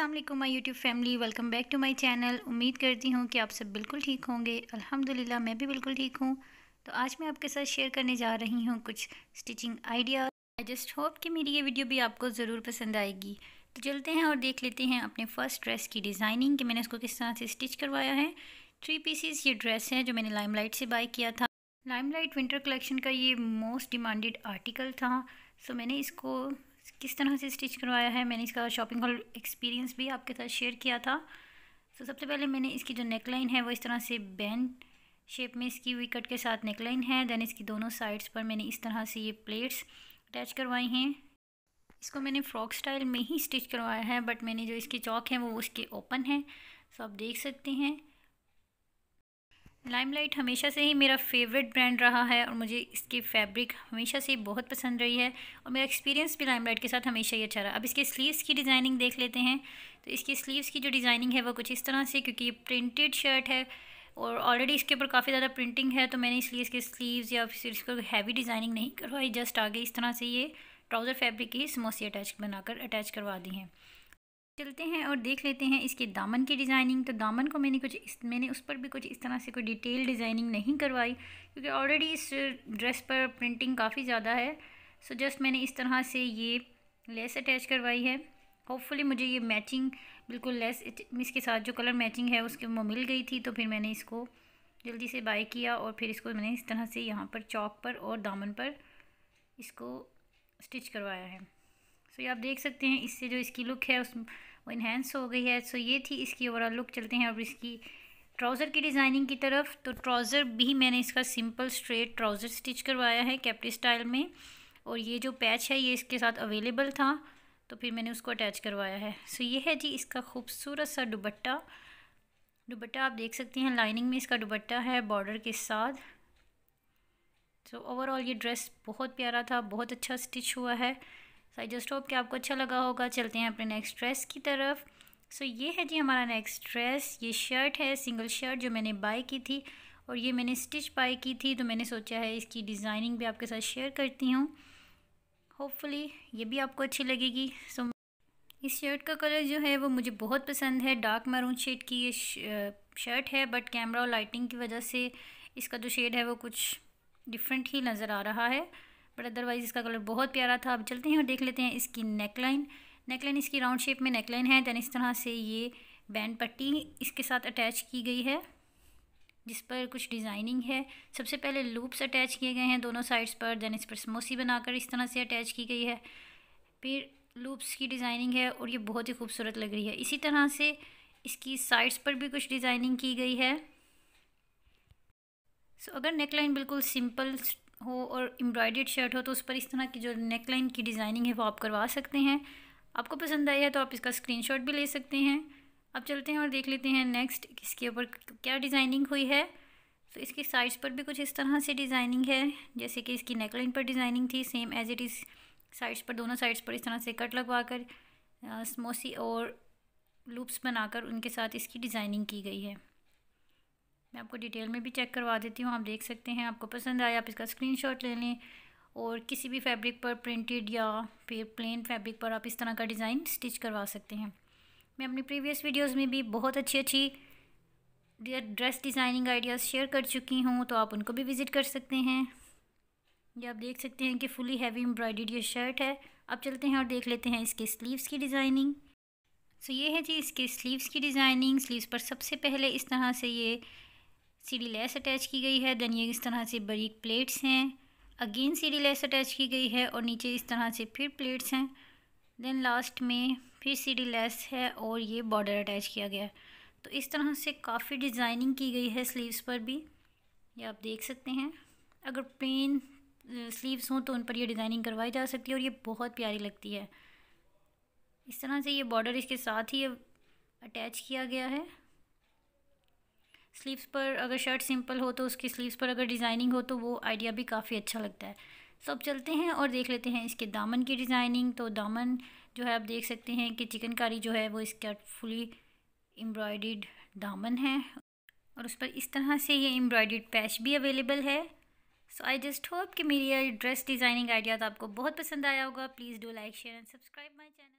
Aslam my YouTube family welcome back to my channel उम्मीद करती हूँ कि आप सब बिल्कुल ठीक होंगे अल्हम्दुलिल्लाह मैं भी बिल्कुल ठीक हूँ तो आज मैं आपके साथ शेयर करने जा रही हूँ कुछ stitching idea I just hope कि मेरी ये वीडियो भी आपको ज़रूर पसंद आएगी तो चलते हैं और देख लेते हैं अपने फ़र्स्ट ड्रेस की डिज़ाइनिंग कि मैंने इसको किस तरह से स्टिच करवाया है थ्री पीसीज ये ड्रेस है जो मैंने लाइम से बाई किया था लाइम विंटर कलेक्शन का ये मोस्ट डिमांडेड आर्टिकल था सो मैंने इसको किस तरह से स्टिच करवाया है मैंने इसका शॉपिंग हॉल एक्सपीरियंस भी आपके साथ शेयर किया था तो सबसे पहले मैंने इसकी जो नेकलाइन है वो इस तरह से बैंड शेप में इसकी हुई कट के साथ नेकलाइन है दैन इसकी दोनों साइड्स पर मैंने इस तरह से ये प्लेट्स अटैच करवाई हैं इसको मैंने फ्रॉक स्टाइल में ही स्टिच करवाया है बट मैंने जो इसके चौक हैं वो उसके ओपन हैं सो आप देख सकते हैं लाइमलाइट हमेशा से ही मेरा फेवरेट ब्रांड रहा है और मुझे इसकी फैब्रिक हमेशा से बहुत पसंद रही है और मेरा एक्सपीरियंस भी लाइमलाइट के साथ हमेशा ही अच्छा रहा अब इसके स्लीव्स की डिज़ाइनिंग देख लेते हैं तो इसकी स्लीव्स की जो डिज़ाइनिंग है वो कुछ इस तरह से क्योंकि ये प्रिंटेड शर्ट है और ऑलरेडी इसके ऊपर काफ़ी ज़्यादा प्रिंटिंग है तो मैंने इसलिए इसके स्लीव्स या फिर इसको हैवी डिज़ाइनिंग नहीं करवाई जस्ट आगे इस तरह से ये ट्राउज़र फैब्रिक की समोसी अटैच बनाकर अटैच करवा दी हैं चलते हैं और देख लेते हैं इसके दामन की डिज़ाइनिंग तो दामन को मैंने कुछ इस मैंने उस पर भी कुछ इस तरह से कोई डिटेल डिज़ाइनिंग नहीं करवाई क्योंकि ऑलरेडी इस ड्रेस पर प्रिंटिंग काफ़ी ज़्यादा है सो so जस्ट मैंने इस तरह से ये लेस अटैच करवाई है होपफुली मुझे ये मैचिंग बिल्कुल लेस इसके साथ जो कलर मैचिंग है उसके वो मिल गई थी तो फिर मैंने इसको जल्दी से बाई किया और फिर इसको मैंने इस तरह से यहाँ पर चौक पर और दामन पर इसको स्टिच करवाया है सो so ये आप देख सकते हैं इससे जो इसकी लुक है उस वो इन्हेंस हो गई है सो ये थी इसकी ओवरऑल लुक चलते हैं अब इसकी ट्राउज़र की डिज़ाइनिंग की तरफ तो ट्राउज़र भी मैंने इसका सिंपल स्ट्रेट ट्राउज़र स्टिच करवाया है कैप्टी स्टाइल में और ये जो पैच है ये इसके साथ अवेलेबल था तो फिर मैंने उसको अटैच करवाया है सो ये है जी इसका खूबसूरत सा दुबट्टा दुबट्टा आप देख सकते हैं लाइनिंग में इसका दुबट्टा है बॉर्डर के साथ सो so, ओवरऑल ये ड्रेस बहुत प्यारा था बहुत अच्छा स्टिच हुआ है सो आई जस्ट होप कि आपको अच्छा लगा होगा चलते हैं अपने नेक्स्ट ड्रेस की तरफ सो so, ये है जी हमारा नेक्स्ट ड्रेस ये शर्ट है सिंगल शर्ट जो मैंने बाय की थी और ये मैंने स्टिच बाय की थी तो मैंने सोचा है इसकी डिज़ाइनिंग भी आपके साथ शेयर करती हूँ होपफुली ये भी आपको अच्छी लगेगी सो so, इस शर्ट का कलर जो है वो मुझे बहुत पसंद है डार्क मरून शेड की ये शर्ट है बट कैमरा और लाइटिंग की वजह से इसका जो शेड है वो कुछ डिफरेंट ही नज़र आ रहा है बट अदरवाइज़ इसका कलर बहुत प्यारा था अब चलते हैं और देख लेते हैं इसकी नेकलाइन नेकलाइन इसकी राउंड शेप में नेकलाइन है दैन इस तरह से ये बैंड पट्टी इसके साथ अटैच की गई है जिस पर कुछ डिज़ाइनिंग है सबसे पहले लूप्स अटैच किए गए हैं दोनों साइड्स पर दैन इस पर समोसी बनाकर इस तरह से अटैच की गई है फिर लूप्स की डिज़ाइनिंग है और ये बहुत ही खूबसूरत लग रही है इसी तरह से इसकी साइड्स पर भी कुछ डिज़ाइनिंग की गई है सो so, अगर नेकलाइन बिल्कुल सिंपल हो और एम्ब्रॉयडेड शर्ट हो तो उस पर इस तरह की जो नेक लाइन की डिज़ाइनिंग है वो आप करवा सकते हैं आपको पसंद आई है तो आप इसका स्क्रीनशॉट भी ले सकते हैं अब चलते हैं और देख लेते हैं नेक्स्ट इसके ऊपर क्या डिज़ाइनिंग हुई है तो इसके साइड्स पर भी कुछ इस तरह से डिज़ाइनिंग है जैसे कि इसकी नेकलाइन पर डिज़ाइनिंग थी same as it is sides पर दोनों साइड्स पर इस तरह से कट लगवा कर स्मोसी और लूप्स बनाकर उनके साथ इसकी डिज़ाइनिंग की गई है मैं आपको डिटेल में भी चेक करवा देती हूँ आप देख सकते हैं आपको पसंद आया आप इसका स्क्रीनशॉट ले लें और किसी भी फैब्रिक पर प्रिंटेड या फिर प्लेन फैब्रिक पर आप इस तरह का डिज़ाइन स्टिच करवा सकते हैं मैं अपनी प्रीवियस वीडियोस में भी बहुत अच्छी अच्छी ड्रेस डिज़ाइनिंग आइडियाज़ शेयर कर चुकी हूँ तो आप उनको भी विज़िट कर सकते हैं या आप देख सकते हैं कि फुली हैवी एम्ब्रॉयड ये शर्ट है अब चलते हैं और देख लेते हैं इसके स्लीव्स की डिज़ाइनिंग सो ये है जी इसके स्लीव्स की डिज़ाइनिंग स्लीव्स पर सबसे पहले इस तरह से ये सीडी लेस अटैच की गई है देन ये इस तरह से बरीक प्लेट्स हैं अगेन सीडी लेस अटैच की गई है और नीचे इस तरह से फिर प्लेट्स हैं देन लास्ट में फिर सीडी लेस है और ये बॉर्डर अटैच किया गया है तो इस तरह से काफ़ी डिज़ाइनिंग की गई है स्लीव्स पर भी ये आप देख सकते हैं अगर प्लेन स्लीव्स हों तो उन पर ये डिज़ाइनिंग करवाई जा सकती है और ये बहुत प्यारी लगती है इस तरह से ये बॉर्डर इसके साथ ही अटैच किया गया है स्लीव्स पर अगर शर्ट सिंपल हो तो उसकी स्लीव्स पर अगर डिज़ाइनिंग हो तो वो आइडिया भी काफ़ी अच्छा लगता है सो अब चलते हैं और देख लेते हैं इसके दामन की डिज़ाइनिंग तो दामन जो है आप देख सकते हैं कि चिकनकारी जो है वो इसका फुली एम्ब्रॉयड दामन है और उस पर इस तरह से ये एम्ब्रॉयड पैच भी अवेलेबल है सो आई जस्ट होप कि मेरी ये ड्रेस डिज़ाइनिंग आइडिया तो आपको बहुत पसंद आया होगा please do like share and subscribe my channel